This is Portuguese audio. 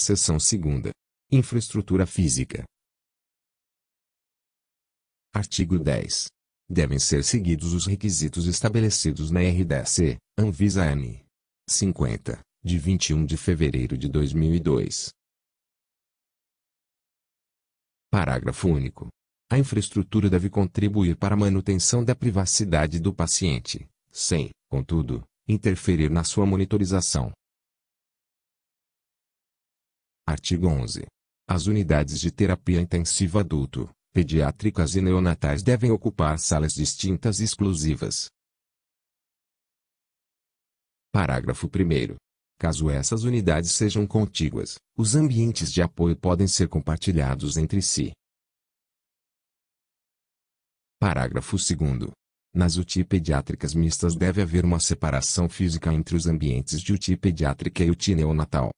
Seção 2. Infraestrutura física. Artigo 10. Devem ser seguidos os requisitos estabelecidos na RDC, Anvisa N. 50, de 21 de fevereiro de 2002. Parágrafo único. A infraestrutura deve contribuir para a manutenção da privacidade do paciente, sem, contudo, interferir na sua monitorização, Artigo 11. As unidades de terapia intensiva adulto, pediátricas e neonatais devem ocupar salas distintas e exclusivas. Parágrafo 1. Caso essas unidades sejam contíguas, os ambientes de apoio podem ser compartilhados entre si. Parágrafo 2. Nas UTI pediátricas mistas deve haver uma separação física entre os ambientes de UTI pediátrica e UTI neonatal.